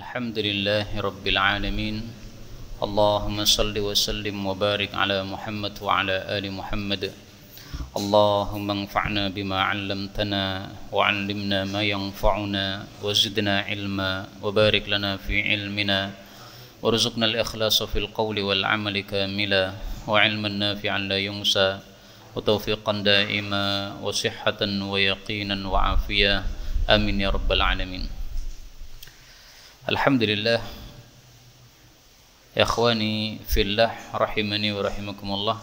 الحمد لله رب العالمين اللهم صل وسلم وبارك على محمد وعلى آل محمد اللهم انفعنا بما علمتنا وعلمنا ما ينفعنا وزدنا علما وبارك لنا في علمنا وارزقنا الإخلاص في القول والعمل كاملا وعلما نافعا لا ينسى وتوفيقا دائما وصحة ويقينا وعافية آمين يا رب العالمين Alhamdulillah Ya Ikhwani fillah rahimani wa rahimakumullah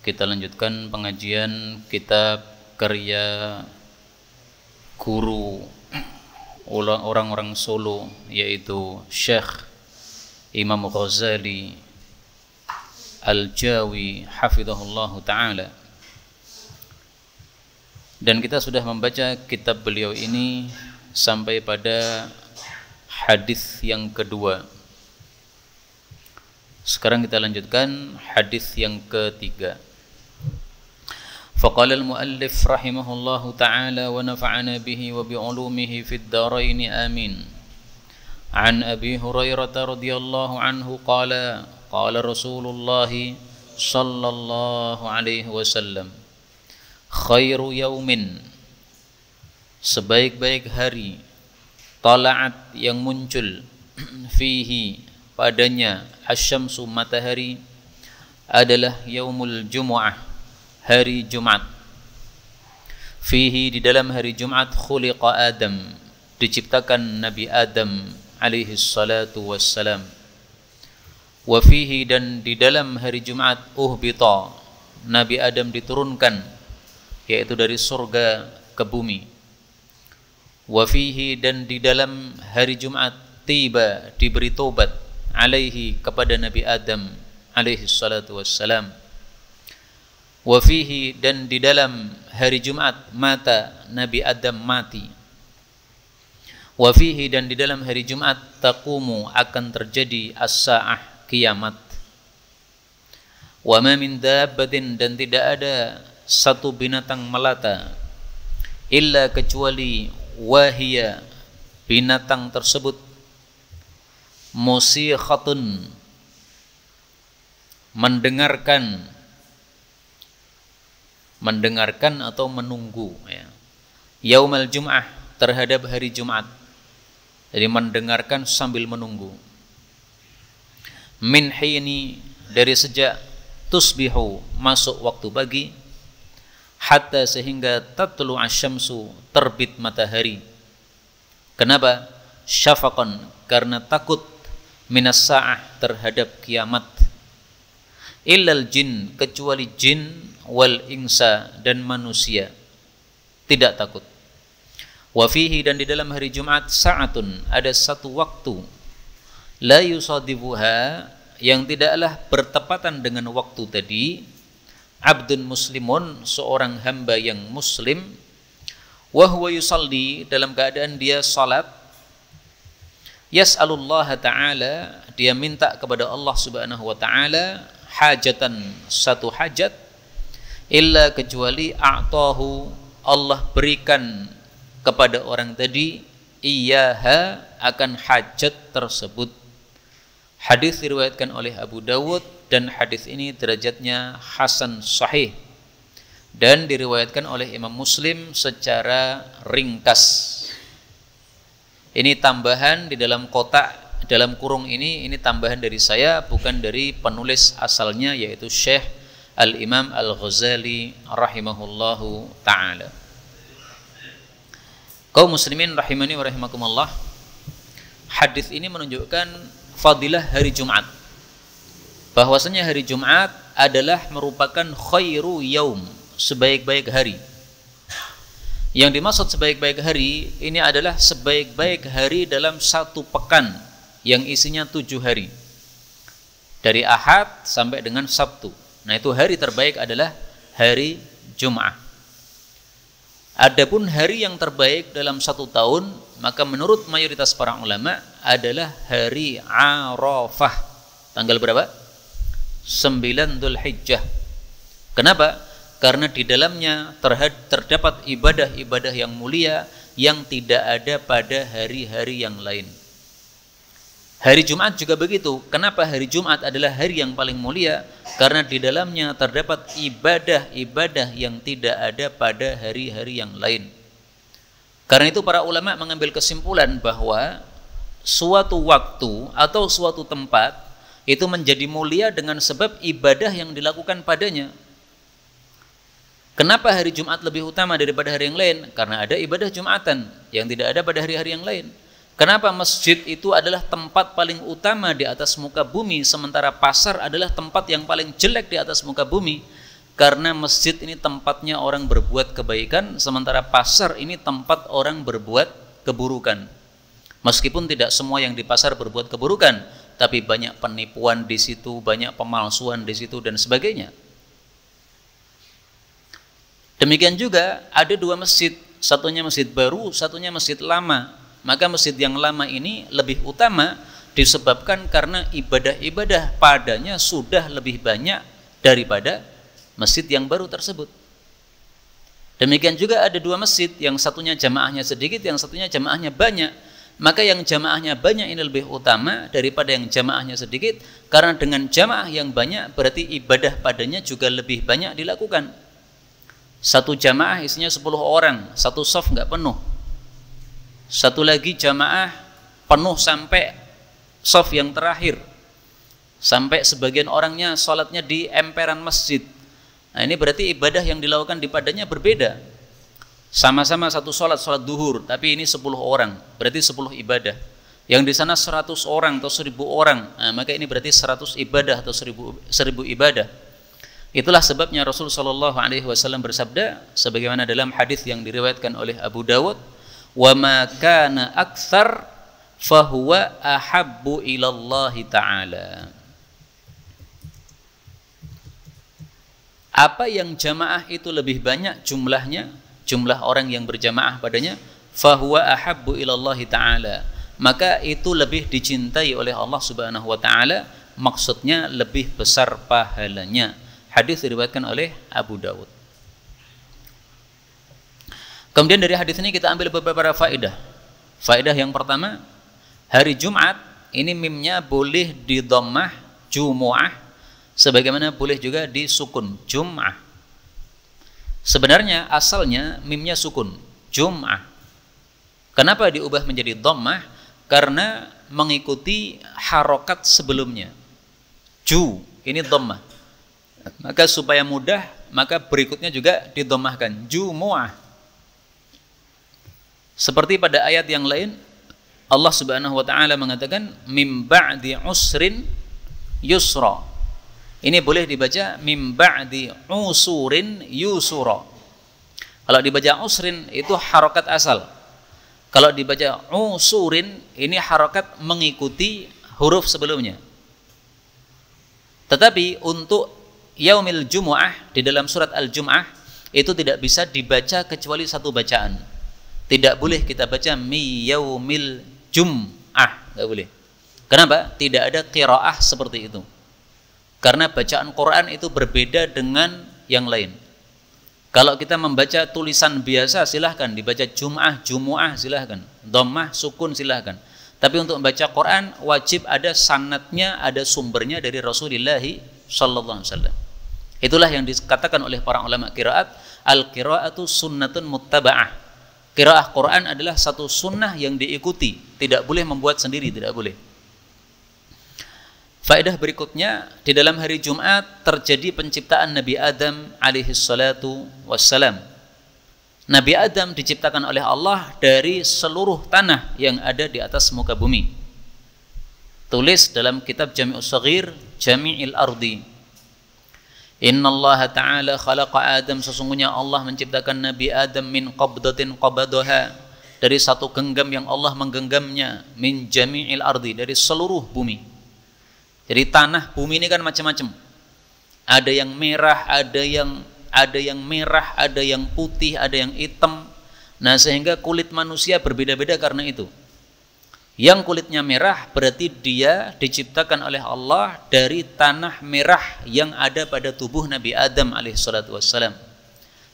Kita lanjutkan pengajian kitab karya guru orang-orang Solo yaitu Syekh Imam Ghazali Al-Jawi hafizahullah taala dan kita sudah membaca kitab beliau ini sampai pada hadis yang kedua. Sekarang kita lanjutkan hadis yang ketiga. فقال المؤلف رحمه الله تعالى ونفعنا به وبعلومه في الدارين آمين عن أبي هريرة رضي الله عنه قال قال رسول الله صلى الله عليه وسلم خير يوم sebaik-baik hari tala'at yang muncul fihi padanya asyamsu matahari adalah yaumul jumu'ah hari Jumat fihi di dalam hari Jumat khuliqa Adam diciptakan Nabi Adam alaihi salatu wassalam wa fihi dan di dalam hari Jumat uhbita Nabi Adam diturunkan yaitu dari surga ke bumi wafihi dan di dalam hari Jumat tiba diberi tobat alaihi kepada Nabi Adam alaihi salatu wassalam wafihi dan di dalam hari Jumat mata Nabi Adam mati wafihi dan di dalam hari Jumat takumu akan terjadi as-sa'ah kiamat wa ma min dabbatin dan tidak ada satu binatang melata illa kecuali wahia binatang tersebut musikhatun mendengarkan mendengarkan atau menunggu ya yaumal jum'ah terhadap hari Jumat jadi mendengarkan sambil menunggu min hini dari sejak tusbihu masuk waktu pagi hatta sehingga tatlu asyamsu terbit matahari. Kenapa? Syafaqan karena takut minas sa'ah terhadap kiamat. Illal jin kecuali jin wal insa dan manusia tidak takut. Wafihi dan di dalam hari Jumat sa'atun ada satu waktu la yusadibuha yang tidaklah bertepatan dengan waktu tadi abdun muslimun seorang hamba yang muslim wa huwa yusalli dalam keadaan dia salat yas'alullah ta'ala dia minta kepada Allah Subhanahu wa taala hajatan satu hajat illa kecuali a'tahu Allah berikan kepada orang tadi iyaha akan hajat tersebut Hadis diriwayatkan oleh Abu Dawud dan hadis ini derajatnya hasan sahih dan diriwayatkan oleh Imam Muslim secara ringkas. Ini tambahan di dalam kotak dalam kurung ini ini tambahan dari saya bukan dari penulis asalnya yaitu Syekh Al-Imam Al-Ghazali rahimahullahu taala. Kau muslimin rahimani wa rahimakumullah. Hadis ini menunjukkan fadilah hari Jumat. Bahwasanya hari Jumat adalah merupakan khairu yaum, sebaik-baik hari. Yang dimaksud sebaik-baik hari ini adalah sebaik-baik hari dalam satu pekan yang isinya tujuh hari. Dari Ahad sampai dengan Sabtu. Nah itu hari terbaik adalah hari Jumat. Adapun hari yang terbaik dalam satu tahun maka menurut mayoritas para ulama adalah hari Arafah. Tanggal berapa? 9 Hijjah. Kenapa? Karena di dalamnya terdapat ibadah-ibadah yang mulia yang tidak ada pada hari-hari yang lain. Hari Jumat juga begitu. Kenapa hari Jumat adalah hari yang paling mulia? Karena di dalamnya terdapat ibadah-ibadah yang tidak ada pada hari-hari yang lain. Karena itu para ulama mengambil kesimpulan bahwa suatu waktu atau suatu tempat itu menjadi mulia dengan sebab ibadah yang dilakukan padanya. Kenapa hari Jumat lebih utama daripada hari yang lain? Karena ada ibadah Jumatan yang tidak ada pada hari-hari yang lain. Kenapa masjid itu adalah tempat paling utama di atas muka bumi sementara pasar adalah tempat yang paling jelek di atas muka bumi? Karena masjid ini tempatnya orang berbuat kebaikan, sementara pasar ini tempat orang berbuat keburukan. Meskipun tidak semua yang di pasar berbuat keburukan, tapi banyak penipuan di situ, banyak pemalsuan di situ dan sebagainya. Demikian juga ada dua masjid, satunya masjid baru, satunya masjid lama. Maka masjid yang lama ini lebih utama disebabkan karena ibadah-ibadah padanya sudah lebih banyak daripada masjid yang baru tersebut. Demikian juga ada dua masjid, yang satunya jamaahnya sedikit, yang satunya jamaahnya banyak. Maka yang jamaahnya banyak ini lebih utama daripada yang jamaahnya sedikit, karena dengan jamaah yang banyak berarti ibadah padanya juga lebih banyak dilakukan. Satu jamaah isinya 10 orang, satu soft nggak penuh. Satu lagi jamaah penuh sampai soft yang terakhir, sampai sebagian orangnya sholatnya di emperan masjid Nah, ini berarti ibadah yang dilakukan di padanya berbeda. Sama-sama satu sholat, sholat duhur, tapi ini sepuluh orang, berarti sepuluh ibadah. Yang di sana seratus orang atau seribu orang, nah, maka ini berarti seratus ibadah atau seribu 1000 ibadah. Itulah sebabnya Rasul Shallallahu Alaihi Wasallam bersabda, sebagaimana dalam hadis yang diriwayatkan oleh Abu Dawud, wa ma kana akthar fahuwa ahabbu ilallahi ta'ala apa yang jamaah itu lebih banyak jumlahnya jumlah orang yang berjamaah padanya fahuwa ahabbu ilallahi ta'ala maka itu lebih dicintai oleh Allah subhanahu wa ta'ala maksudnya lebih besar pahalanya hadis diriwayatkan oleh Abu Dawud kemudian dari hadis ini kita ambil beberapa faedah faedah yang pertama hari Jumat ini mimnya boleh didomah Jumu'ah sebagaimana boleh juga disukun Jum'ah sebenarnya asalnya mimnya sukun Jum'ah kenapa diubah menjadi dhammah karena mengikuti harokat sebelumnya ju ini dhammah maka supaya mudah maka berikutnya juga didhammahkan. jumu'ah seperti pada ayat yang lain Allah Subhanahu wa taala mengatakan mim ba'di usrin yusra ini boleh dibaca mim ba'di usurin yusura. Kalau dibaca usrin itu harokat asal. Kalau dibaca usurin ini harokat mengikuti huruf sebelumnya. Tetapi untuk yaumil jum'ah di dalam surat al-jum'ah itu tidak bisa dibaca kecuali satu bacaan. Tidak boleh kita baca mi yaumil jum'ah, Tidak boleh. Kenapa? Tidak ada qiraah seperti itu. Karena bacaan Quran itu berbeda dengan yang lain. Kalau kita membaca tulisan biasa silahkan dibaca Jum'ah, Jumu'ah silahkan. Dhammah, Sukun silahkan. Tapi untuk membaca Quran wajib ada sanatnya, ada sumbernya dari Rasulullah Sallallahu Alaihi Wasallam. Itulah yang dikatakan oleh para ulama kiraat al kiraatu sunnatun muttaba'ah. Kiraah Quran adalah satu sunnah yang diikuti, tidak boleh membuat sendiri, tidak boleh. Faedah berikutnya, di dalam hari Jumat terjadi penciptaan Nabi Adam alaihi salatu wassalam. Nabi Adam diciptakan oleh Allah dari seluruh tanah yang ada di atas muka bumi. Tulis dalam kitab Jami'us Saghir, Jami'il Ardi. Inna Allah Ta'ala khalaqa Adam, sesungguhnya Allah menciptakan Nabi Adam min qabdatin qabadaha. Dari satu genggam yang Allah menggenggamnya, min jami'il ardi, dari seluruh bumi jadi tanah bumi ini kan macam-macam. Ada yang merah, ada yang ada yang merah, ada yang putih, ada yang hitam. Nah, sehingga kulit manusia berbeda-beda karena itu. Yang kulitnya merah berarti dia diciptakan oleh Allah dari tanah merah yang ada pada tubuh Nabi Adam alaihissalatu wassalam.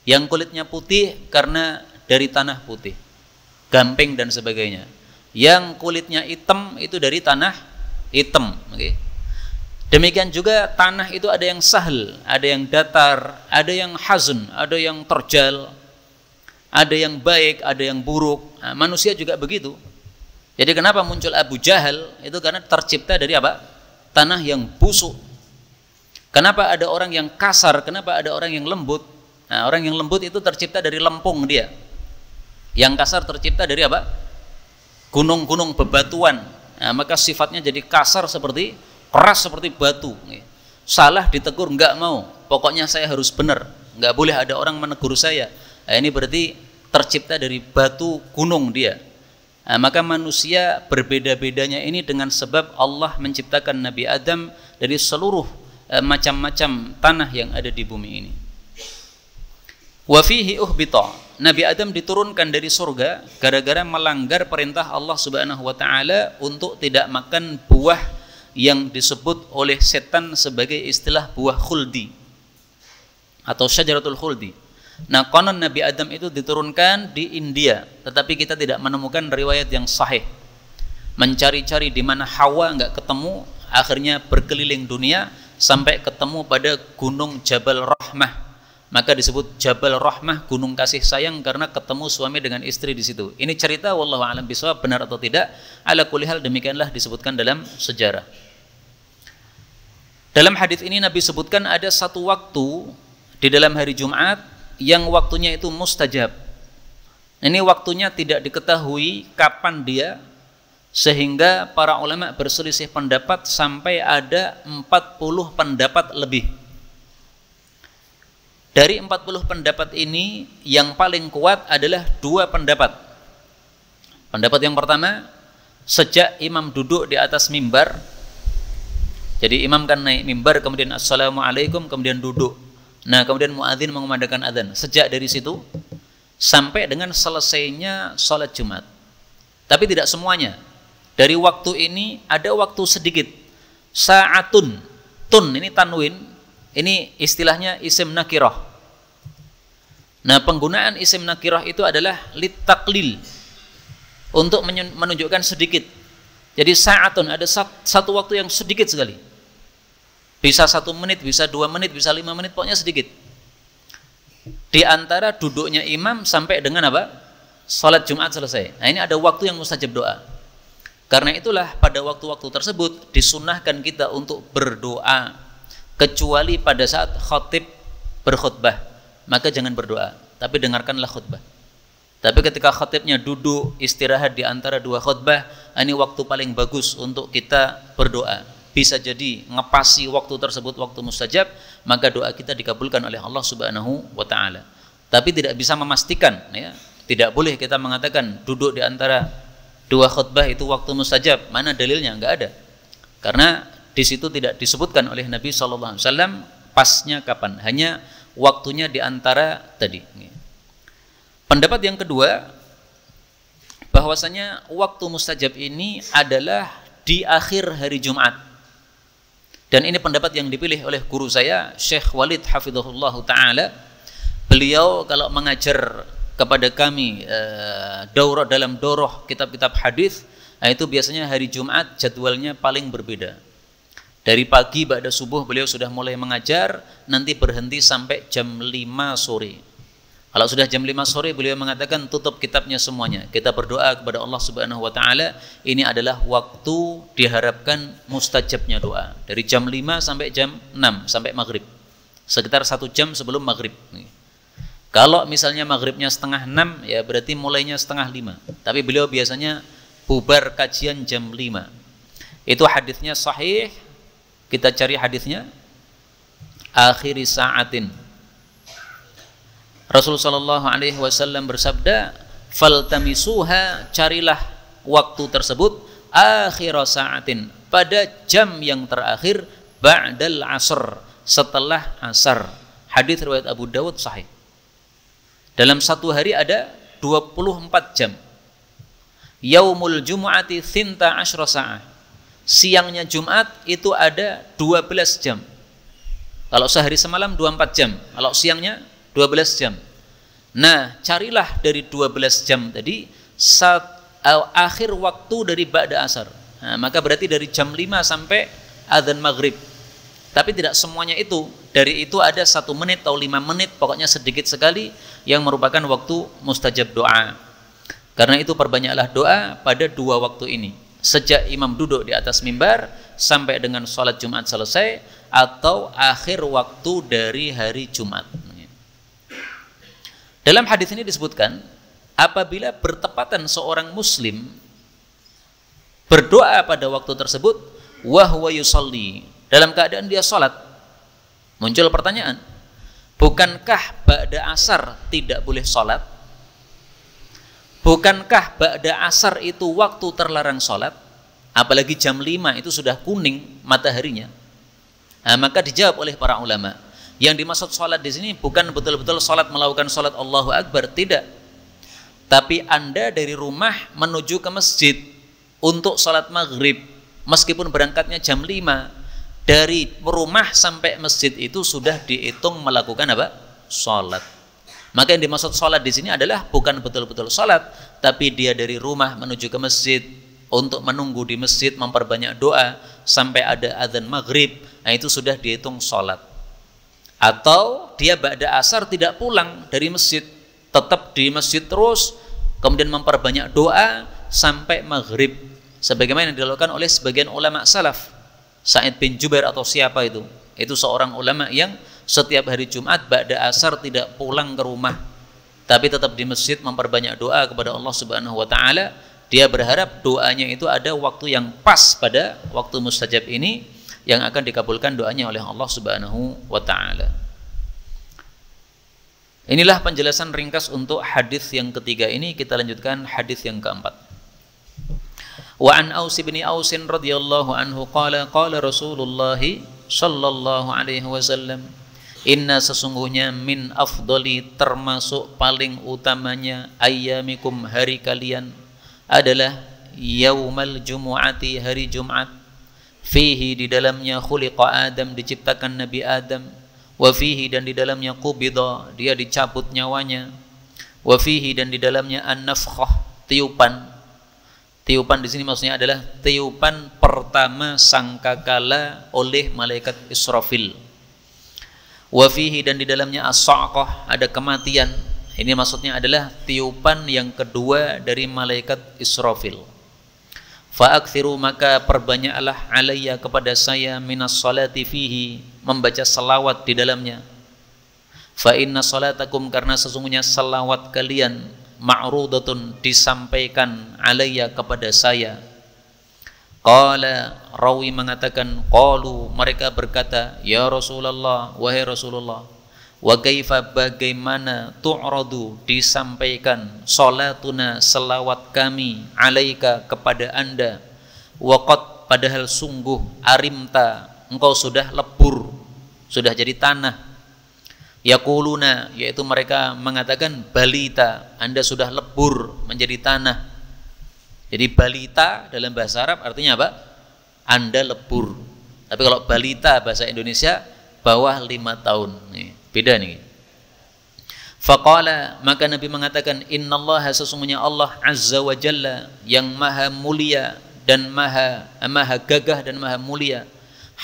Yang kulitnya putih karena dari tanah putih, gamping dan sebagainya. Yang kulitnya hitam itu dari tanah hitam. Okay. Demikian juga tanah itu ada yang sahel, ada yang datar, ada yang hazn, ada yang terjal, ada yang baik, ada yang buruk. Nah, manusia juga begitu. Jadi kenapa muncul Abu Jahal? Itu karena tercipta dari apa? Tanah yang busuk. Kenapa ada orang yang kasar? Kenapa ada orang yang lembut? Nah, orang yang lembut itu tercipta dari lempung dia. Yang kasar tercipta dari apa? Gunung-gunung bebatuan. Nah, maka sifatnya jadi kasar seperti keras seperti batu salah ditegur nggak mau pokoknya saya harus benar nggak boleh ada orang menegur saya nah, ini berarti tercipta dari batu gunung dia nah, maka manusia berbeda-bedanya ini dengan sebab Allah menciptakan Nabi Adam dari seluruh macam eh, macam-macam tanah yang ada di bumi ini wafihi uhbita Nabi Adam diturunkan dari surga gara-gara melanggar perintah Allah Subhanahu wa taala untuk tidak makan buah yang disebut oleh setan sebagai istilah buah khuldi atau syajaratul khuldi. Nah, konon Nabi Adam itu diturunkan di India, tetapi kita tidak menemukan riwayat yang sahih. Mencari-cari di mana Hawa nggak ketemu, akhirnya berkeliling dunia sampai ketemu pada Gunung Jabal Rahmah maka disebut Jabal Rahmah Gunung Kasih Sayang karena ketemu suami dengan istri di situ. Ini cerita wallahu alam bisawab benar atau tidak, ala hal demikianlah disebutkan dalam sejarah. Dalam hadis ini Nabi sebutkan ada satu waktu di dalam hari Jumat yang waktunya itu mustajab. Ini waktunya tidak diketahui kapan dia sehingga para ulama berselisih pendapat sampai ada 40 pendapat lebih dari 40 pendapat ini yang paling kuat adalah dua pendapat. Pendapat yang pertama, sejak imam duduk di atas mimbar, jadi imam kan naik mimbar kemudian assalamualaikum kemudian duduk. Nah, kemudian muadzin mengumandangkan adzan. Sejak dari situ sampai dengan selesainya sholat Jumat. Tapi tidak semuanya. Dari waktu ini ada waktu sedikit. Sa'atun. Tun ini tanwin ini istilahnya isim nakirah. Nah, penggunaan isim nakirah itu adalah litaklil untuk menunjukkan sedikit. Jadi saatun ada satu waktu yang sedikit sekali. Bisa satu menit, bisa dua menit, bisa lima menit, pokoknya sedikit. Di antara duduknya imam sampai dengan apa? Salat Jumat selesai. Nah ini ada waktu yang mustajab doa. Karena itulah pada waktu-waktu tersebut disunahkan kita untuk berdoa kecuali pada saat khotib berkhutbah maka jangan berdoa tapi dengarkanlah khutbah tapi ketika khatibnya duduk istirahat di antara dua khutbah, ini waktu paling bagus untuk kita berdoa. Bisa jadi ngepasi waktu tersebut waktu mustajab, maka doa kita dikabulkan oleh Allah Subhanahu wa taala. Tapi tidak bisa memastikan ya. Tidak boleh kita mengatakan duduk di antara dua khutbah itu waktu mustajab. Mana dalilnya? Enggak ada. Karena di situ tidak disebutkan oleh Nabi Shallallahu Alaihi Wasallam pasnya kapan, hanya waktunya diantara tadi. Pendapat yang kedua bahwasanya waktu mustajab ini adalah di akhir hari Jumat. Dan ini pendapat yang dipilih oleh guru saya Syekh Walid Hafidhullah taala. Beliau kalau mengajar kepada kami e, daurah dalam doroh kitab-kitab hadis, nah itu biasanya hari Jumat jadwalnya paling berbeda dari pagi pada subuh beliau sudah mulai mengajar, nanti berhenti sampai jam 5 sore. Kalau sudah jam 5 sore beliau mengatakan tutup kitabnya semuanya. Kita berdoa kepada Allah Subhanahu wa taala, ini adalah waktu diharapkan mustajabnya doa. Dari jam 5 sampai jam 6 sampai maghrib. Sekitar satu jam sebelum maghrib. Kalau misalnya maghribnya setengah 6 ya berarti mulainya setengah 5. Tapi beliau biasanya bubar kajian jam 5. Itu hadisnya sahih kita cari hadisnya. Akhiri sa'atin. Rasulullah Shallallahu Alaihi Wasallam bersabda, "Faltamisuha carilah waktu tersebut akhir sa'atin pada jam yang terakhir ba'dal asr setelah asar." Hadis riwayat Abu Dawud sahih. Dalam satu hari ada 24 jam. Yaumul Jumu'ati Thinta asra Sa'ah siangnya Jumat itu ada 12 jam. Kalau sehari semalam 24 jam, kalau siangnya 12 jam. Nah, carilah dari 12 jam tadi saat eh, akhir waktu dari ba'da asar. Nah, maka berarti dari jam 5 sampai adzan maghrib. Tapi tidak semuanya itu. Dari itu ada satu menit atau lima menit, pokoknya sedikit sekali yang merupakan waktu mustajab doa. Karena itu perbanyaklah doa pada dua waktu ini sejak imam duduk di atas mimbar sampai dengan sholat Jumat selesai atau akhir waktu dari hari Jumat. Dalam hadis ini disebutkan apabila bertepatan seorang muslim berdoa pada waktu tersebut wahwa yusalli dalam keadaan dia sholat muncul pertanyaan bukankah ba'da asar tidak boleh sholat Bukankah ba'da asar itu waktu terlarang sholat? Apalagi jam 5 itu sudah kuning mataharinya. Nah, maka dijawab oleh para ulama. Yang dimaksud sholat di sini bukan betul-betul sholat melakukan sholat Allahu Akbar. Tidak. Tapi Anda dari rumah menuju ke masjid untuk sholat maghrib. Meskipun berangkatnya jam 5. Dari rumah sampai masjid itu sudah dihitung melakukan apa? Sholat. Maka yang dimaksud sholat di sini adalah bukan betul-betul sholat, tapi dia dari rumah menuju ke masjid untuk menunggu di masjid memperbanyak doa sampai ada adzan maghrib. Nah itu sudah dihitung sholat. Atau dia ba'da asar tidak pulang dari masjid, tetap di masjid terus, kemudian memperbanyak doa sampai maghrib. Sebagaimana yang dilakukan oleh sebagian ulama salaf, Sa'id bin Jubair atau siapa itu. Itu seorang ulama yang setiap hari Jumat ba'da asar tidak pulang ke rumah tapi tetap di masjid memperbanyak doa kepada Allah Subhanahu wa taala dia berharap doanya itu ada waktu yang pas pada waktu mustajab ini yang akan dikabulkan doanya oleh Allah Subhanahu wa taala inilah penjelasan ringkas untuk hadis yang ketiga ini kita lanjutkan hadis yang keempat wa an Aus bin Aus radhiyallahu anhu qala qala Rasulullah sallallahu alaihi wasallam Inna sesungguhnya min afdoli termasuk paling utamanya ayyamikum hari kalian adalah yaumal jumu'ati hari Jumat fihi di dalamnya khuliqa Adam diciptakan Nabi Adam wa fihi dan di dalamnya qubida dia dicabut nyawanya wa fihi dan di dalamnya an-nafkhah tiupan tiupan di sini maksudnya adalah tiupan pertama sangkakala oleh malaikat Israfil wafihi dan di dalamnya asokoh ada kematian ini maksudnya adalah tiupan yang kedua dari malaikat Israfil fa'akthiru maka perbanyaklah alaiya kepada saya minas salati fihi membaca salawat di dalamnya fa inna salatakum karena sesungguhnya salawat kalian ma'rudatun disampaikan alaiya kepada saya Qala rawi mengatakan qalu mereka berkata ya Rasulullah wahai Rasulullah wa kaifa bagaimana tu'radu disampaikan salatuna selawat kami alaika kepada Anda wa padahal sungguh arimta engkau sudah lebur sudah jadi tanah yakuluna yaitu mereka mengatakan balita Anda sudah lebur menjadi tanah jadi balita dalam bahasa Arab artinya apa? Anda lebur. Tapi kalau balita bahasa Indonesia bawah lima tahun. Nih, beda nih. Faqala maka Nabi mengatakan innallaha sesungguhnya Allah azza wa jalla yang maha mulia dan maha maha gagah dan maha mulia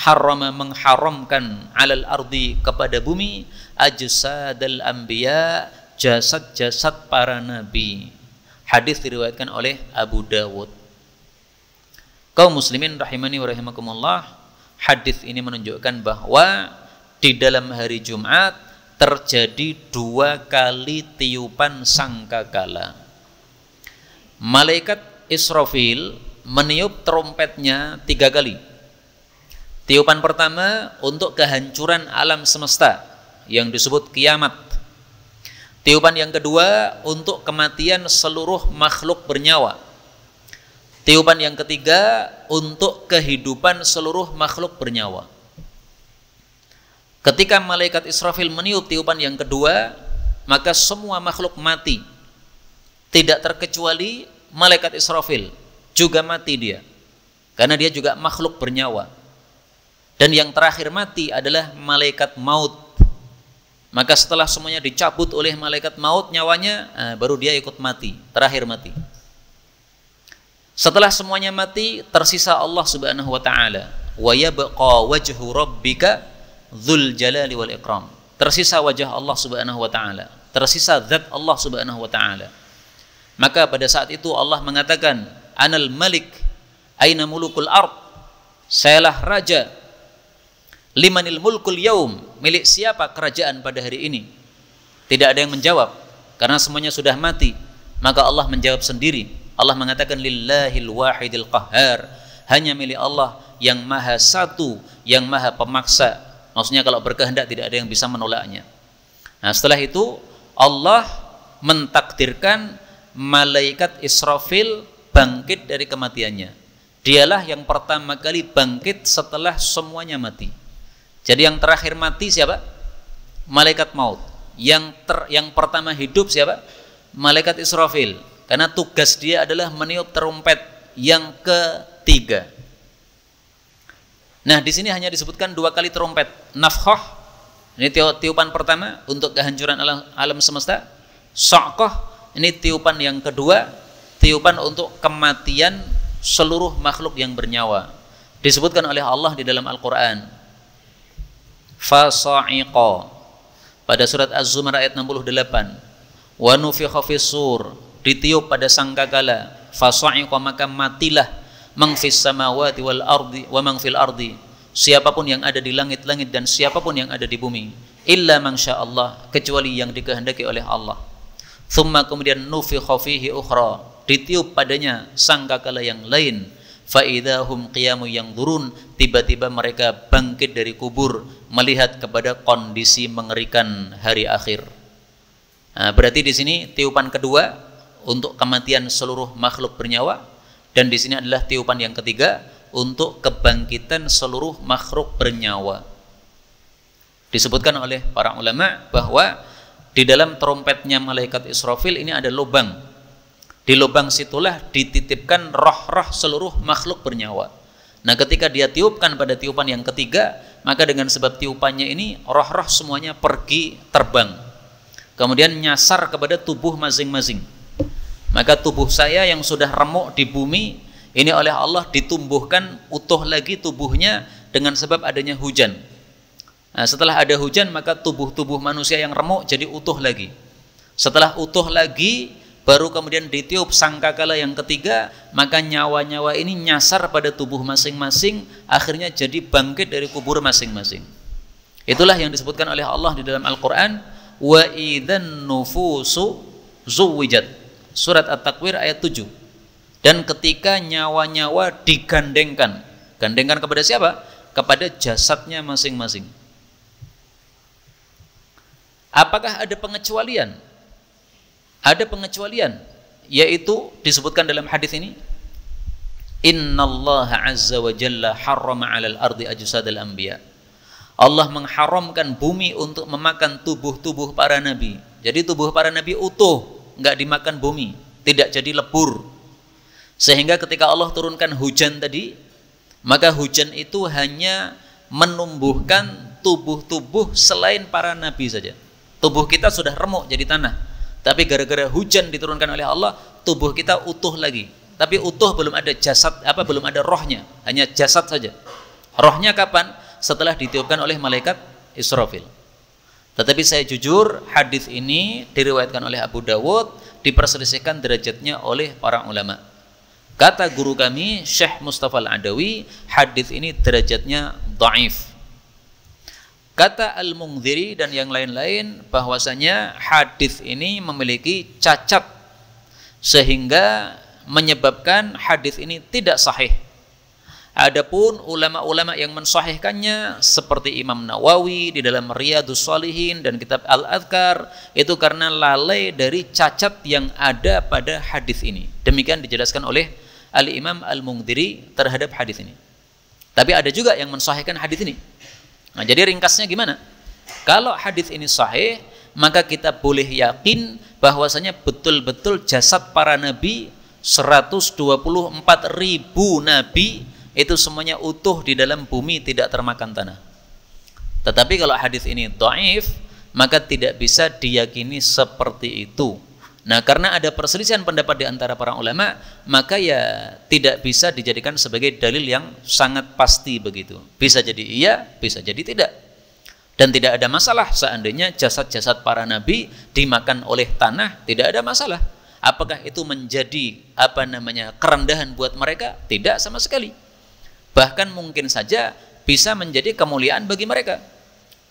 harama mengharamkan alal ardi kepada bumi ajsadal anbiya jasad-jasad para nabi Hadis diriwayatkan oleh Abu Dawud. Kau muslimin rahimani wa rahimakumullah, hadis ini menunjukkan bahwa di dalam hari Jumat terjadi dua kali tiupan sangkakala. Malaikat Israfil meniup trompetnya tiga kali. Tiupan pertama untuk kehancuran alam semesta yang disebut kiamat Tiupan yang kedua untuk kematian seluruh makhluk bernyawa. Tiupan yang ketiga untuk kehidupan seluruh makhluk bernyawa. Ketika malaikat Israfil meniup tiupan yang kedua, maka semua makhluk mati. Tidak terkecuali malaikat Israfil juga mati dia. Karena dia juga makhluk bernyawa. Dan yang terakhir mati adalah malaikat maut maka setelah semuanya dicabut oleh malaikat maut nyawanya, eh, baru dia ikut mati, terakhir mati. Setelah semuanya mati, tersisa Allah Subhanahu wa taala. Wa yabqa wajhu rabbika dzul jalali wal ikram. Tersisa wajah Allah Subhanahu wa taala, tersisa zat Allah Subhanahu wa taala. Maka pada saat itu Allah mengatakan, "Anal Malik, aina mulukul ard?" Sayalah raja, Limanil mulkul yaum, milik siapa kerajaan pada hari ini? Tidak ada yang menjawab karena semuanya sudah mati. Maka Allah menjawab sendiri. Allah mengatakan lillahil wahidil qahhar. Hanya milik Allah yang maha satu, yang maha pemaksa. Maksudnya kalau berkehendak tidak ada yang bisa menolaknya. Nah, setelah itu Allah mentakdirkan malaikat Israfil bangkit dari kematiannya. Dialah yang pertama kali bangkit setelah semuanya mati. Jadi yang terakhir mati siapa? Malaikat maut. Yang ter, yang pertama hidup siapa? Malaikat Israfil. Karena tugas dia adalah meniup terompet yang ketiga. Nah, di sini hanya disebutkan dua kali terompet. Nafkah ini tiupan pertama untuk kehancuran alam, alam semesta. Sokoh ini tiupan yang kedua, tiupan untuk kematian seluruh makhluk yang bernyawa. Disebutkan oleh Allah di dalam Al-Quran fasa'iqa pada surat Az-Zumar ayat 68 wa nufikha fis-sur ditiup pada sangkakala fasa'iqa maka matilah mang fis samawati wal ardi wa mang fil ardi siapapun yang ada di langit-langit dan siapapun yang ada di bumi illa man Allah kecuali yang dikehendaki oleh Allah thumma kemudian nufikha fihi ukhra ditiup padanya sangkakala yang lain faidahum qiyamu yang turun tiba-tiba mereka bangkit dari kubur melihat kepada kondisi mengerikan hari akhir nah, berarti di sini tiupan kedua untuk kematian seluruh makhluk bernyawa dan di sini adalah tiupan yang ketiga untuk kebangkitan seluruh makhluk bernyawa disebutkan oleh para ulama bahwa di dalam trompetnya malaikat Israfil ini ada lubang di lubang situlah dititipkan roh-roh seluruh makhluk bernyawa. Nah, ketika dia tiupkan pada tiupan yang ketiga, maka dengan sebab tiupannya ini roh-roh semuanya pergi terbang. Kemudian nyasar kepada tubuh masing-masing. Maka tubuh saya yang sudah remuk di bumi ini oleh Allah ditumbuhkan utuh lagi tubuhnya dengan sebab adanya hujan. Nah, setelah ada hujan maka tubuh-tubuh manusia yang remuk jadi utuh lagi. Setelah utuh lagi baru kemudian ditiup sangkakala yang ketiga maka nyawa-nyawa ini nyasar pada tubuh masing-masing akhirnya jadi bangkit dari kubur masing-masing itulah yang disebutkan oleh Allah di dalam Al-Quran wa idhan nufusu zuwijat surat At-Takwir ayat 7 dan ketika nyawa-nyawa digandengkan gandengkan kepada siapa? kepada jasadnya masing-masing apakah ada pengecualian? ada pengecualian yaitu disebutkan dalam hadis ini Innallaha azza wa jalla harrama 'alal ardi ajsadal anbiya. Allah mengharamkan bumi untuk memakan tubuh-tubuh para nabi. Jadi tubuh para nabi utuh, nggak dimakan bumi, tidak jadi lebur. Sehingga ketika Allah turunkan hujan tadi, maka hujan itu hanya menumbuhkan tubuh-tubuh selain para nabi saja. Tubuh kita sudah remuk jadi tanah. Tapi gara-gara hujan diturunkan oleh Allah, tubuh kita utuh lagi. Tapi utuh belum ada jasad apa belum ada rohnya, hanya jasad saja. Rohnya kapan? Setelah ditiupkan oleh malaikat Israfil. Tetapi saya jujur, hadis ini diriwayatkan oleh Abu Dawud, diperselisihkan derajatnya oleh para ulama. Kata guru kami Syekh Mustafa Al-Adawi, hadis ini derajatnya dhaif. Kata Al-Mungdiri dan yang lain-lain bahwasanya hadis ini memiliki cacat sehingga menyebabkan hadis ini tidak sahih. Adapun ulama-ulama yang mensahihkannya seperti Imam Nawawi di dalam Riyadhus Shalihin dan kitab Al-Adhkar itu karena lalai dari cacat yang ada pada hadis ini. Demikian dijelaskan oleh Al-Imam Al-Mungdiri terhadap hadis ini. Tapi ada juga yang mensahihkan hadis ini Nah, jadi ringkasnya gimana? Kalau hadis ini sahih, maka kita boleh yakin bahwasanya betul-betul jasad para nabi 124 ribu nabi itu semuanya utuh di dalam bumi tidak termakan tanah. Tetapi kalau hadis ini dhaif, maka tidak bisa diyakini seperti itu. Nah, karena ada perselisihan pendapat di antara para ulama, maka ya tidak bisa dijadikan sebagai dalil yang sangat pasti begitu. Bisa jadi iya, bisa jadi tidak. Dan tidak ada masalah seandainya jasad-jasad para nabi dimakan oleh tanah, tidak ada masalah. Apakah itu menjadi apa namanya kerendahan buat mereka? Tidak sama sekali. Bahkan mungkin saja bisa menjadi kemuliaan bagi mereka.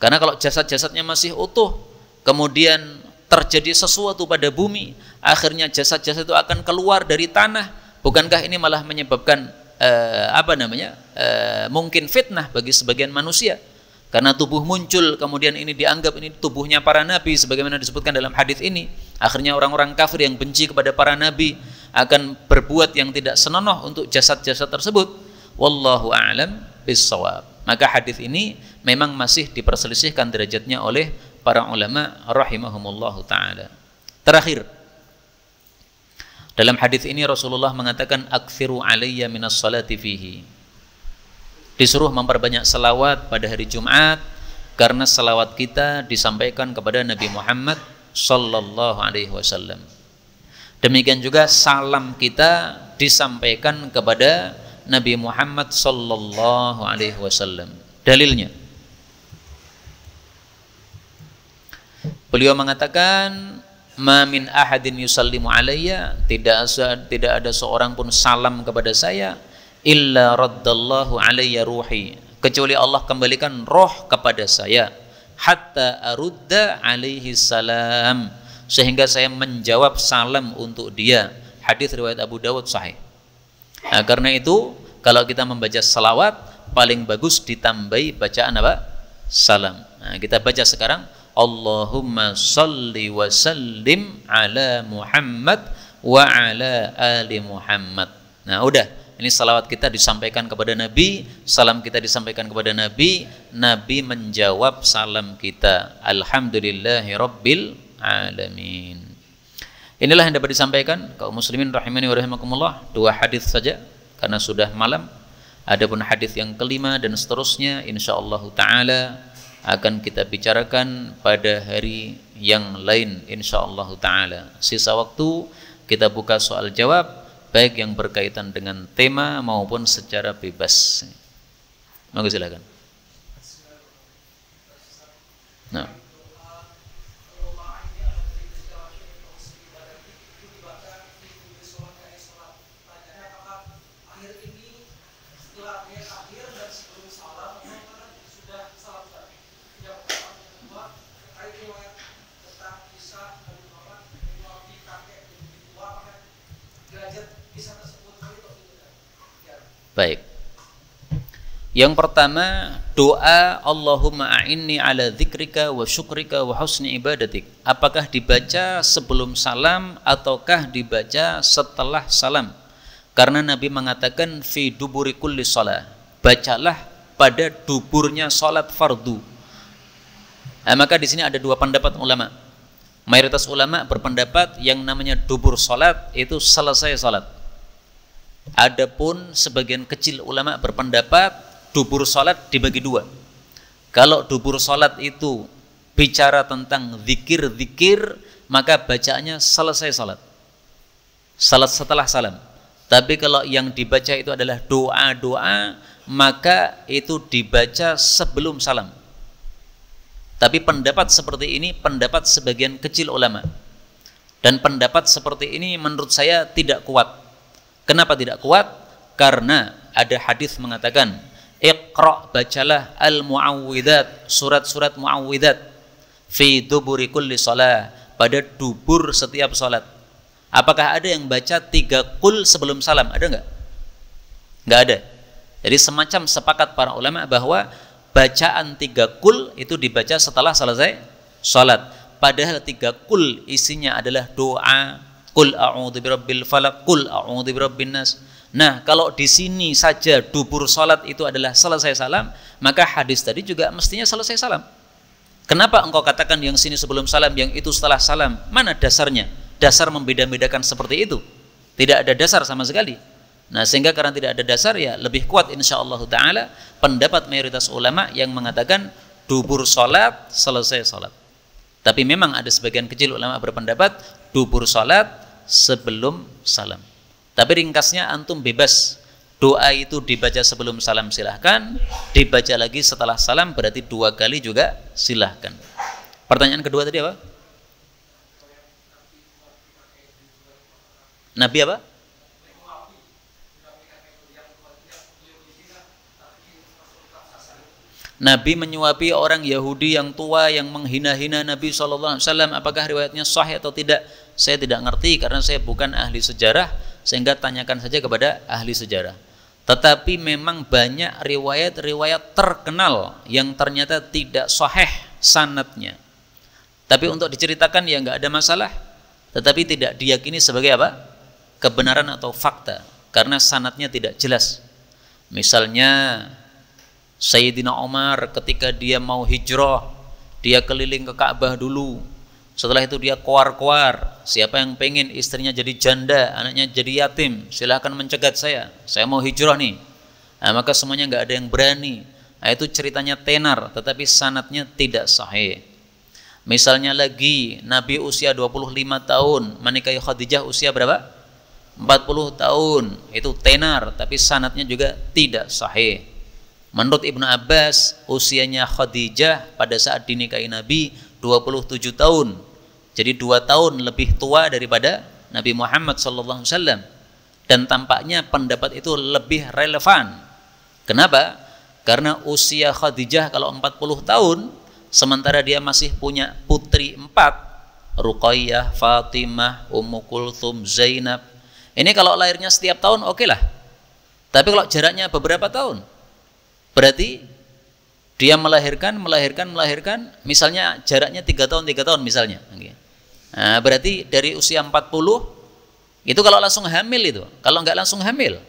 Karena kalau jasad-jasadnya masih utuh, kemudian terjadi sesuatu pada bumi, akhirnya jasad-jasad itu akan keluar dari tanah. Bukankah ini malah menyebabkan eh, apa namanya? Eh, mungkin fitnah bagi sebagian manusia. Karena tubuh muncul, kemudian ini dianggap ini tubuhnya para nabi sebagaimana disebutkan dalam hadis ini. Akhirnya orang-orang kafir yang benci kepada para nabi akan berbuat yang tidak senonoh untuk jasad-jasad tersebut. Wallahu a'lam bissawab. Maka hadis ini memang masih diperselisihkan derajatnya oleh para ulama rahimahumullah taala. Terakhir dalam hadis ini Rasulullah mengatakan aksiru alayya minas salati fihi. Disuruh memperbanyak selawat pada hari Jumat karena selawat kita disampaikan kepada Nabi Muhammad sallallahu alaihi wasallam. Demikian juga salam kita disampaikan kepada Nabi Muhammad sallallahu alaihi wasallam. Dalilnya Beliau mengatakan, "Mamin ahadin yusallimu alayya," tidak tidak ada seorang pun salam kepada saya illa raddallahu alayya ruhi, kecuali Allah kembalikan roh kepada saya hatta arudda alaihi salam sehingga saya menjawab salam untuk dia. Hadis riwayat Abu Dawud sahih. Nah, karena itu kalau kita membaca salawat paling bagus ditambahi bacaan apa? Salam. Nah, kita baca sekarang Allahumma salli wa sallim ala Muhammad wa ala ali Muhammad. Nah, udah. Ini salawat kita disampaikan kepada Nabi, salam kita disampaikan kepada Nabi, Nabi menjawab salam kita. Rabbil alamin. Inilah yang dapat disampaikan kaum muslimin rahimani wa rahimakumullah. Dua hadis saja karena sudah malam. Adapun hadis yang kelima dan seterusnya insyaallah taala akan kita bicarakan pada hari yang lain insyaallah taala. Sisa waktu kita buka soal jawab baik yang berkaitan dengan tema maupun secara bebas. Monggo silakan. Nah. Baik. Yang pertama, doa Allahumma a'inni ala dzikrika wa syukrika wa husni ibadatik. Apakah dibaca sebelum salam ataukah dibaca setelah salam? Karena Nabi mengatakan fi duburi kulli Bacalah pada duburnya salat fardu. Nah, maka di sini ada dua pendapat ulama. Mayoritas ulama berpendapat yang namanya dubur salat itu selesai salat Adapun sebagian kecil ulama berpendapat dubur salat dibagi dua. Kalau dubur salat itu bicara tentang zikir-zikir, maka bacaannya selesai salat. Salat setelah salam. Tapi kalau yang dibaca itu adalah doa-doa, maka itu dibaca sebelum salam. Tapi pendapat seperti ini pendapat sebagian kecil ulama. Dan pendapat seperti ini menurut saya tidak kuat Kenapa tidak kuat? Karena ada hadis mengatakan, "Iqra bacalah al-muawwidat, surat-surat muawwidat fi duburi kulli salah, pada dubur setiap salat." Apakah ada yang baca tiga kul sebelum salam? Ada nggak? Nggak ada. Jadi semacam sepakat para ulama bahwa bacaan tiga kul itu dibaca setelah selesai salat. Padahal tiga kul isinya adalah doa, Kul a'udzu birabbil falaq, kul a'udzu birabbin nas. Nah, kalau di sini saja dubur salat itu adalah selesai salam, maka hadis tadi juga mestinya selesai salam. Kenapa engkau katakan yang sini sebelum salam, yang itu setelah salam? Mana dasarnya? Dasar membeda-bedakan seperti itu. Tidak ada dasar sama sekali. Nah, sehingga karena tidak ada dasar ya lebih kuat insyaallah taala pendapat mayoritas ulama yang mengatakan dubur salat selesai salat. Tapi memang ada sebagian kecil ulama berpendapat dubur salat sebelum salam. Tapi ringkasnya antum bebas. Doa itu dibaca sebelum salam silahkan, dibaca lagi setelah salam berarti dua kali juga silahkan. Pertanyaan kedua tadi apa? Nabi apa? Nabi menyuapi orang Yahudi yang tua yang menghina-hina Nabi SAW. Apakah riwayatnya sahih atau tidak? saya tidak ngerti karena saya bukan ahli sejarah sehingga tanyakan saja kepada ahli sejarah tetapi memang banyak riwayat-riwayat terkenal yang ternyata tidak sahih sanatnya tapi untuk diceritakan ya nggak ada masalah tetapi tidak diyakini sebagai apa kebenaran atau fakta karena sanatnya tidak jelas misalnya Sayyidina Omar ketika dia mau hijrah dia keliling ke Ka'bah dulu setelah itu dia koar-koar, siapa yang pengen istrinya jadi janda, anaknya jadi yatim, silahkan mencegat saya, saya mau hijrah nih. Nah, maka semuanya nggak ada yang berani. Nah, itu ceritanya tenar, tetapi sanatnya tidak sahih. Misalnya lagi Nabi usia 25 tahun menikahi Khadijah usia berapa? 40 tahun. Itu tenar, tapi sanatnya juga tidak sahih. Menurut Ibnu Abbas, usianya Khadijah pada saat dinikahi Nabi 27 tahun jadi dua tahun lebih tua daripada Nabi Muhammad SAW. Dan tampaknya pendapat itu lebih relevan. Kenapa? Karena usia Khadijah kalau 40 tahun, sementara dia masih punya putri empat, Ruqayyah, Fatimah, Ummu Kulthum, Zainab. Ini kalau lahirnya setiap tahun oke okay lah. Tapi kalau jaraknya beberapa tahun, berarti dia melahirkan, melahirkan, melahirkan, misalnya jaraknya tiga tahun, tiga tahun misalnya. Okay. Nah, berarti dari usia 40 itu kalau langsung hamil itu, kalau nggak langsung hamil,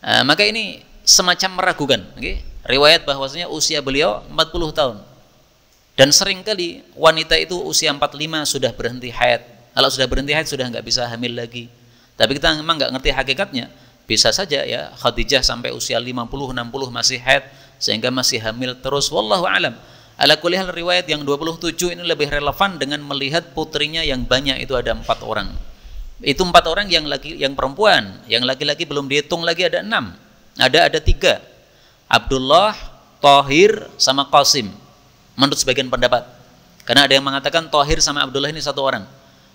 nah, maka ini semacam meragukan. Okay? Riwayat bahwasanya usia beliau 40 tahun dan sering kali wanita itu usia 45 sudah berhenti haid. Kalau sudah berhenti haid sudah nggak bisa hamil lagi. Tapi kita memang nggak ngerti hakikatnya. Bisa saja ya Khadijah sampai usia 50 60 masih haid sehingga masih hamil terus wallahu alam. Ala kulihal riwayat yang 27 ini lebih relevan dengan melihat putrinya yang banyak itu ada empat orang. Itu empat orang yang laki yang perempuan, yang laki-laki belum dihitung lagi ada enam, ada ada tiga. Abdullah, Tohir, sama Qasim. Menurut sebagian pendapat, karena ada yang mengatakan Tohir sama Abdullah ini satu orang.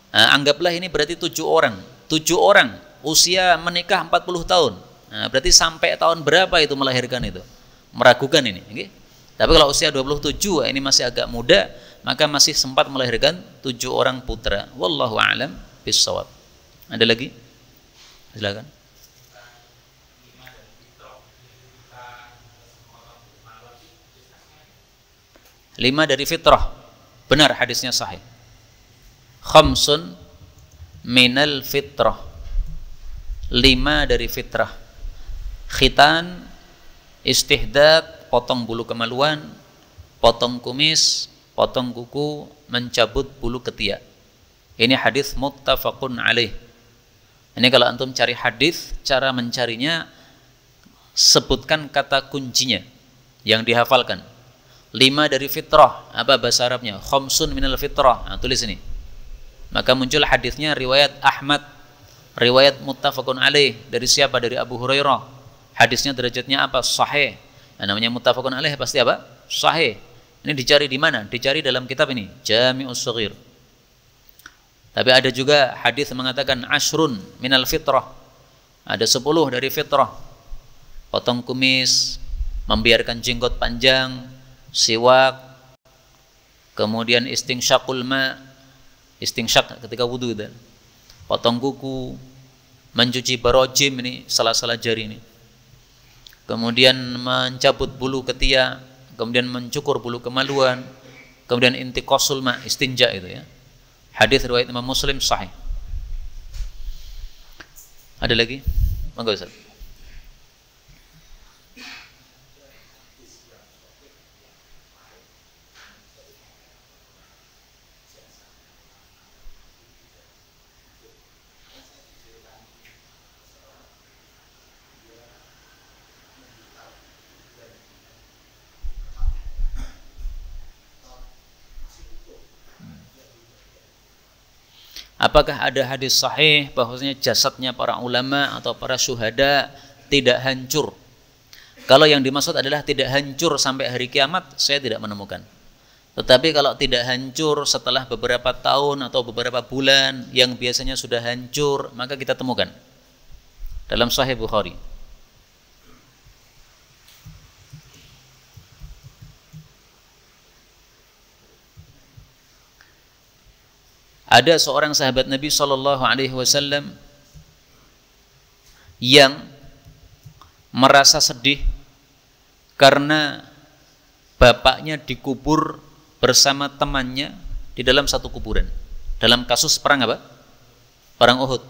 Nah, anggaplah ini berarti tujuh orang, tujuh orang usia menikah 40 tahun. Nah, berarti sampai tahun berapa itu melahirkan itu? Meragukan ini. Okay? Tapi kalau usia 27 ini masih agak muda, maka masih sempat melahirkan tujuh orang putra. Wallahu a'lam bishawab. Ada lagi? Silakan. Lima dari fitrah. Benar hadisnya sahih. Khamsun minal fitrah. Lima dari fitrah. Khitan, istihdad, potong bulu kemaluan, potong kumis, potong kuku, mencabut bulu ketiak. Ini hadis muttafaqun alaih. Ini kalau antum cari hadis, cara mencarinya sebutkan kata kuncinya yang dihafalkan. Lima dari fitrah, apa bahasa Arabnya? Khomsun minal fitrah. Nah, tulis ini. Maka muncul hadisnya riwayat Ahmad, riwayat muttafaqun alaih dari siapa? Dari Abu Hurairah. Hadisnya derajatnya apa? Sahih. Nah, namanya muttafaqun alaih pasti apa? Sahih. Ini dicari di mana? Dicari dalam kitab ini, Jami'us Shaghir. Tapi ada juga hadis mengatakan asrun minal fitrah. Ada sepuluh dari fitrah. Potong kumis, membiarkan jenggot panjang, siwak, kemudian istingsyakul ma, istingsyak ketika wudhu itu potong kuku, mencuci barojim ini salah-salah jari ini kemudian mencabut bulu ketiak, kemudian mencukur bulu kemaluan, kemudian intikosul ma istinja itu ya. Hadis riwayat Imam Muslim sahih. Ada lagi? Monggo Ustaz. apakah ada hadis sahih bahwasanya jasadnya para ulama atau para syuhada tidak hancur? Kalau yang dimaksud adalah tidak hancur sampai hari kiamat, saya tidak menemukan. Tetapi kalau tidak hancur setelah beberapa tahun atau beberapa bulan yang biasanya sudah hancur, maka kita temukan dalam Sahih Bukhari. ada seorang sahabat Nabi Shallallahu Alaihi Wasallam yang merasa sedih karena bapaknya dikubur bersama temannya di dalam satu kuburan dalam kasus perang apa? Perang Uhud.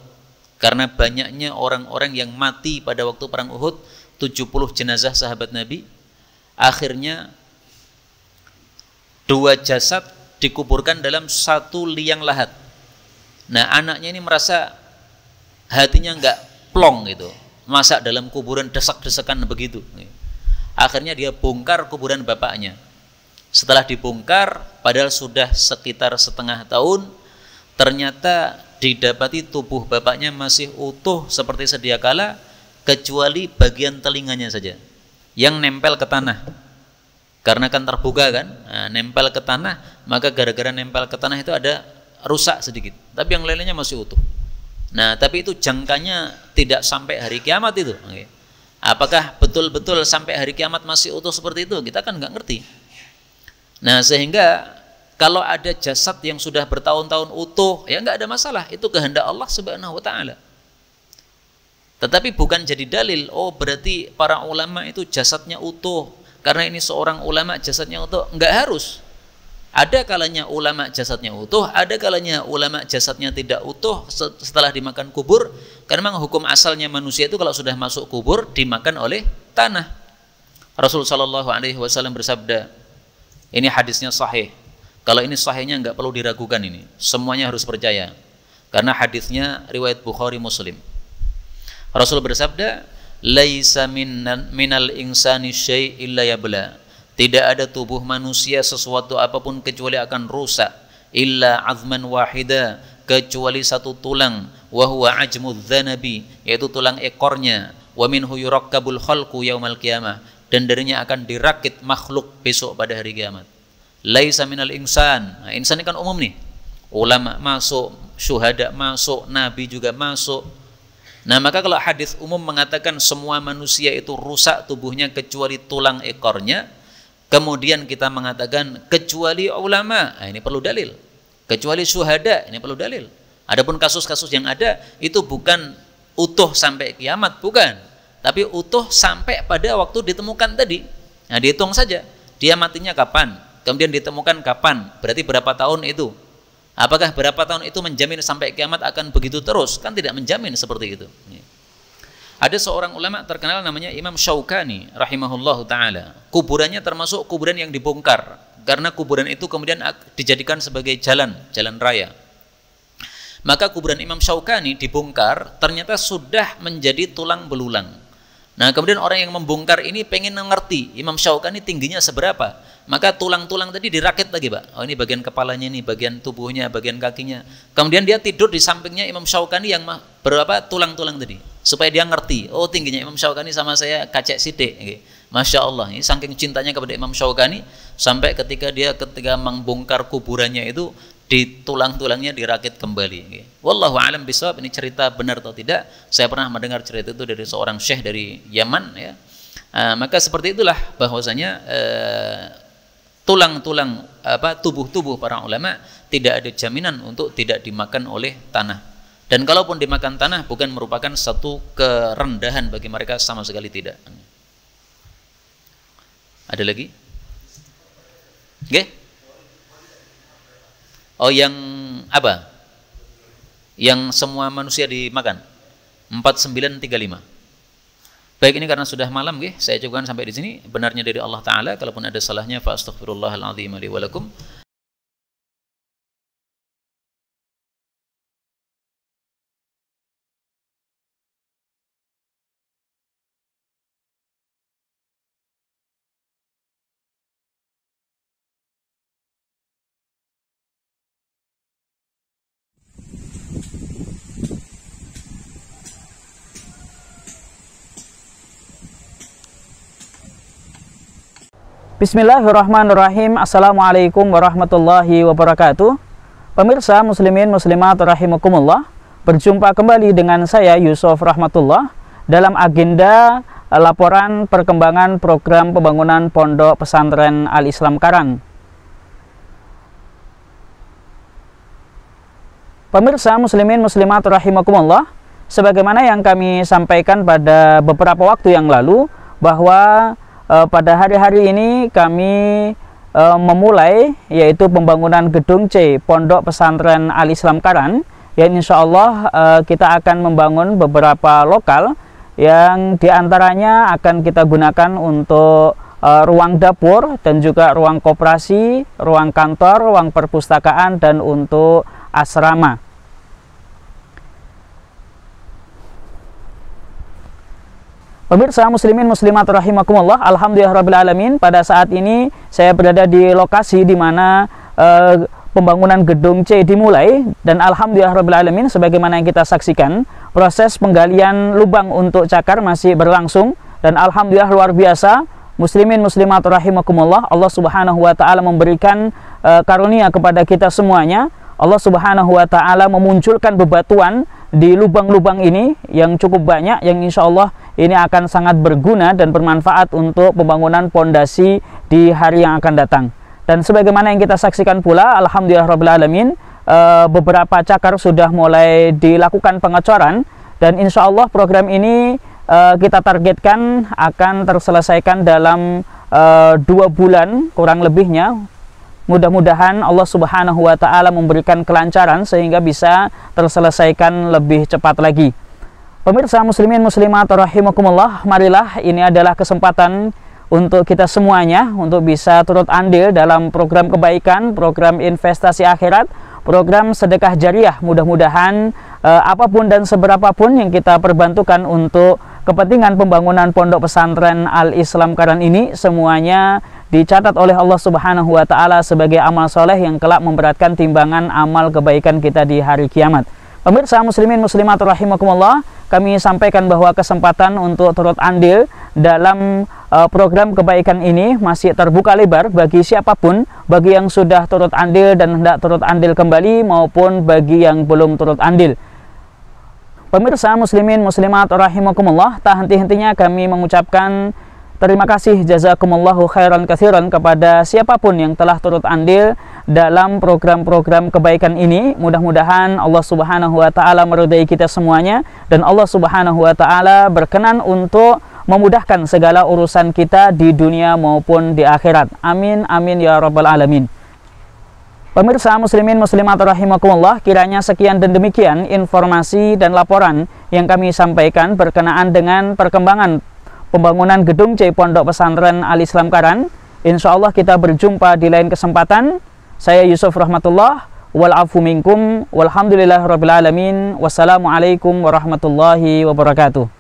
Karena banyaknya orang-orang yang mati pada waktu perang Uhud, 70 jenazah sahabat Nabi, akhirnya dua jasad dikuburkan dalam satu liang lahat. Nah, anaknya ini merasa hatinya enggak plong gitu. Masa dalam kuburan desak-desakan begitu. Akhirnya dia bongkar kuburan bapaknya. Setelah dibongkar, padahal sudah sekitar setengah tahun, ternyata didapati tubuh bapaknya masih utuh seperti sedia kala, kecuali bagian telinganya saja yang nempel ke tanah karena kan terbuka kan nah, nempel ke tanah maka gara-gara nempel ke tanah itu ada rusak sedikit tapi yang lainnya masih utuh nah tapi itu jangkanya tidak sampai hari kiamat itu apakah betul-betul sampai hari kiamat masih utuh seperti itu kita kan nggak ngerti nah sehingga kalau ada jasad yang sudah bertahun-tahun utuh ya nggak ada masalah itu kehendak Allah subhanahu wa taala tetapi bukan jadi dalil oh berarti para ulama itu jasadnya utuh karena ini seorang ulama jasadnya utuh, nggak harus. Ada kalanya ulama jasadnya utuh, ada kalanya ulama jasadnya tidak utuh setelah dimakan kubur. Karena memang hukum asalnya manusia itu kalau sudah masuk kubur dimakan oleh tanah. Rasul Shallallahu Alaihi Wasallam bersabda, ini hadisnya sahih. Kalau ini sahihnya nggak perlu diragukan ini, semuanya harus percaya. Karena hadisnya riwayat Bukhari Muslim. Rasul bersabda, laisa minnan, minal insani syai' illa yabla. Tidak ada tubuh manusia sesuatu apapun kecuali akan rusak illa azman wahida kecuali satu tulang wa huwa ajmudz dzanabi yaitu tulang ekornya wa minhu yurakkabul khalqu yaumal qiyamah dan darinya akan dirakit makhluk besok pada hari kiamat. Laisa minal insan. Nah, insan ini kan umum nih. Ulama masuk, syuhada masuk, nabi juga masuk, Nah maka kalau hadis umum mengatakan semua manusia itu rusak tubuhnya kecuali tulang ekornya, kemudian kita mengatakan kecuali ulama, nah, ini perlu dalil. Kecuali syuhada, ini perlu dalil. Adapun kasus-kasus yang ada itu bukan utuh sampai kiamat, bukan. Tapi utuh sampai pada waktu ditemukan tadi. Nah dihitung saja, dia matinya kapan, kemudian ditemukan kapan, berarti berapa tahun itu Apakah berapa tahun itu menjamin sampai kiamat akan begitu terus? Kan tidak menjamin seperti itu. Iya. Ada seorang ulama terkenal namanya Imam Syaukani rahimahullahu taala. Kuburannya termasuk kuburan yang dibongkar karena kuburan itu kemudian dijadikan sebagai jalan, jalan raya. Maka kuburan Imam Syaukani dibongkar ternyata sudah menjadi tulang belulang. Nah, kemudian orang yang membongkar ini pengen mengerti Imam Syaukani tingginya seberapa. Maka tulang-tulang tadi dirakit lagi, Pak. Oh, ini bagian kepalanya ini, bagian tubuhnya, bagian kakinya. Kemudian dia tidur di sampingnya Imam Syaukani yang berapa tulang-tulang tadi supaya dia ngerti. Oh, tingginya Imam Syaukani sama saya kacek sidik. Masya Allah, ini saking cintanya kepada Imam Syaukani sampai ketika dia ketika membongkar kuburannya itu di tulang-tulangnya dirakit kembali. Wallahu alam bisawab ini cerita benar atau tidak? Saya pernah mendengar cerita itu dari seorang syekh dari Yaman ya. E, maka seperti itulah bahwasanya eh, tulang-tulang apa tubuh-tubuh para ulama tidak ada jaminan untuk tidak dimakan oleh tanah. Dan kalaupun dimakan tanah bukan merupakan satu kerendahan bagi mereka sama sekali tidak. Ada lagi? Oke? Oh yang apa? Yang semua manusia dimakan. 4935. Baik ini karena sudah malam nggih, saya cukupkan sampai di sini. Benarnya dari Allah taala, kalaupun ada salahnya fa azim li wa Bismillahirrahmanirrahim Assalamualaikum warahmatullahi wabarakatuh Pemirsa muslimin muslimat rahimakumullah Berjumpa kembali dengan saya Yusuf Rahmatullah Dalam agenda eh, laporan perkembangan program pembangunan Pondok Pesantren Al-Islam Karang Pemirsa muslimin muslimat rahimakumullah Sebagaimana yang kami sampaikan pada beberapa waktu yang lalu Bahwa Eh, pada hari-hari ini kami eh, memulai yaitu pembangunan gedung C Pondok Pesantren Al Islam Karan ya insya Allah eh, kita akan membangun beberapa lokal yang diantaranya akan kita gunakan untuk ruang dapur dan juga ruang koperasi, ruang kantor, ruang perpustakaan dan untuk asrama. Pemirsa muslimin muslimat rahimakumullah, alhamdulillah rabbil alamin. Pada saat ini saya berada di lokasi di mana e, pembangunan gedung C dimulai dan alhamdulillah rabbil alamin sebagaimana yang kita saksikan, proses penggalian lubang untuk cakar masih berlangsung dan alhamdulillah luar biasa muslimin muslimat rahimakumullah Allah Subhanahu wa taala memberikan e, karunia kepada kita semuanya. Allah Subhanahu wa taala memunculkan bebatuan di lubang-lubang ini yang cukup banyak yang insya Allah ini akan sangat berguna dan bermanfaat untuk pembangunan pondasi di hari yang akan datang. Dan sebagaimana yang kita saksikan pula, Alhamdulillah Alamin, eh, beberapa cakar sudah mulai dilakukan pengecoran dan insya Allah program ini eh, kita targetkan akan terselesaikan dalam eh, dua bulan kurang lebihnya Mudah-mudahan Allah Subhanahu wa taala memberikan kelancaran sehingga bisa terselesaikan lebih cepat lagi. Pemirsa muslimin muslimat rahimakumullah, marilah ini adalah kesempatan untuk kita semuanya untuk bisa turut andil dalam program kebaikan, program investasi akhirat, program sedekah jariah. Mudah-mudahan eh, apapun dan seberapapun yang kita perbantukan untuk kepentingan pembangunan pondok pesantren Al Islam Karan ini semuanya dicatat oleh Allah Subhanahu wa taala sebagai amal soleh yang kelak memberatkan timbangan amal kebaikan kita di hari kiamat. Pemirsa muslimin muslimat rahimakumullah, kami sampaikan bahwa kesempatan untuk turut andil dalam uh, program kebaikan ini masih terbuka lebar bagi siapapun, bagi yang sudah turut andil dan hendak turut andil kembali maupun bagi yang belum turut andil. Pemirsa muslimin muslimat rahimakumullah, tak henti-hentinya kami mengucapkan Terima kasih jazakumullahu khairan kathiran kepada siapapun yang telah turut andil dalam program-program kebaikan ini. Mudah-mudahan Allah Subhanahu wa taala meridai kita semuanya dan Allah Subhanahu wa taala berkenan untuk memudahkan segala urusan kita di dunia maupun di akhirat. Amin amin ya rabbal alamin. Pemirsa muslimin muslimat rahimakumullah, kiranya sekian dan demikian informasi dan laporan yang kami sampaikan berkenaan dengan perkembangan pembangunan gedung C Pondok Pesantren Al Islam Karan. Insya Allah kita berjumpa di lain kesempatan. Saya Yusuf Rahmatullah. Walafu minkum. Walhamdulillah Rabbil Alamin. Wassalamualaikum warahmatullahi wabarakatuh.